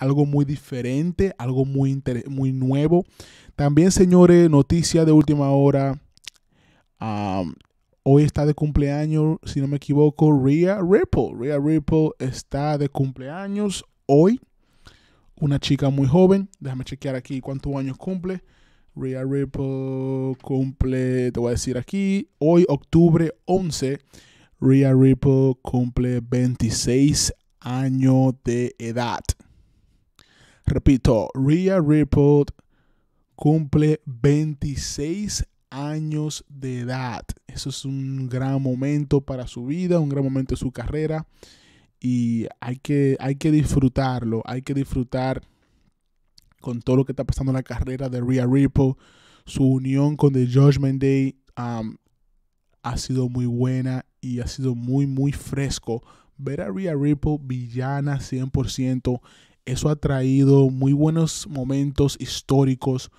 algo muy diferente, algo muy, muy nuevo. También, señores, noticia de última hora. hoy está de cumpleaños, si no me equivoco, Rhea Ripple. Rhea Ripple está de cumpleaños hoy. Una chica muy joven. Déjame chequear aquí cuántos años cumple. Rhea Ripple cumple, te voy a decir aquí, hoy octubre 11, Rhea Ripple cumple 26 años de edad. Repito, Rhea Ripple cumple 26 años de edad. Eso es un gran momento para su vida, un gran momento de su carrera. Y hay que, hay que disfrutarlo, hay que disfrutar con todo lo que está pasando en la carrera de Rhea Ripple. Su unión con The Judgment Day um, ha sido muy buena y ha sido muy, muy fresco. Ver a Rhea Ripple villana 100% eso ha traído muy buenos momentos históricos,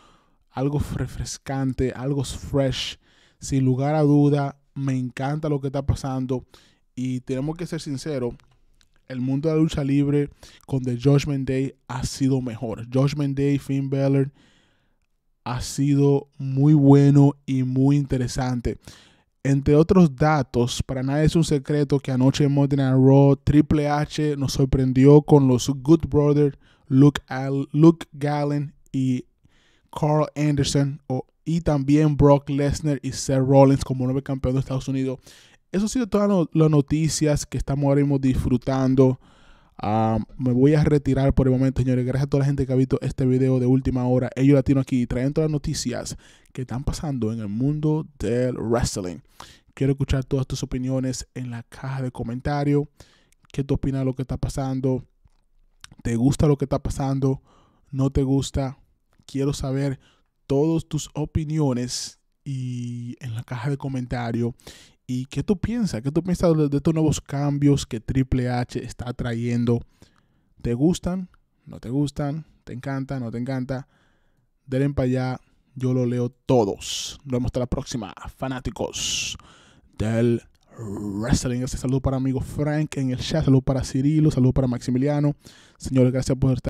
algo refrescante, algo fresh. Sin lugar a duda, me encanta lo que está pasando y tenemos que ser sinceros. El mundo de la lucha libre con The Judgment Day ha sido mejor. Judgment Day, Finn Balor ha sido muy bueno y muy interesante. Entre otros datos, para nadie es un secreto que anoche en Modern Road, Triple H nos sorprendió con los Good Brothers, Luke, Gallen y Carl Anderson, o, y también Brock Lesnar y Seth Rollins como nueve campeón de Estados Unidos. Eso ha sido todas las noticias que estamos ahora mismo disfrutando Ah, me voy a retirar por el momento, señores. Gracias a toda la gente que ha visto este video de última hora. Ellos latino aquí traen todas las noticias que están pasando en el mundo del wrestling. Quiero escuchar todas tus opiniones en la caja de comentarios. ¿Qué tú opinas de lo que está pasando? ¿Te gusta lo que está pasando? ¿No te gusta? Quiero saber todas tus opiniones y en la caja de comentarios ¿Y qué tú piensas? ¿Qué tú piensas de, estos nuevos cambios que Triple H está trayendo? ¿Te gustan? ¿No te gustan? ¿Te encanta? ¿No te encanta? Denle para allá. Yo lo leo todos. Nos vemos hasta la próxima, fanáticos del Wrestling. Este saludo para amigo Frank en el chat. Saludo para Cirilo. Saludo para Maximiliano. Señores, gracias por estar.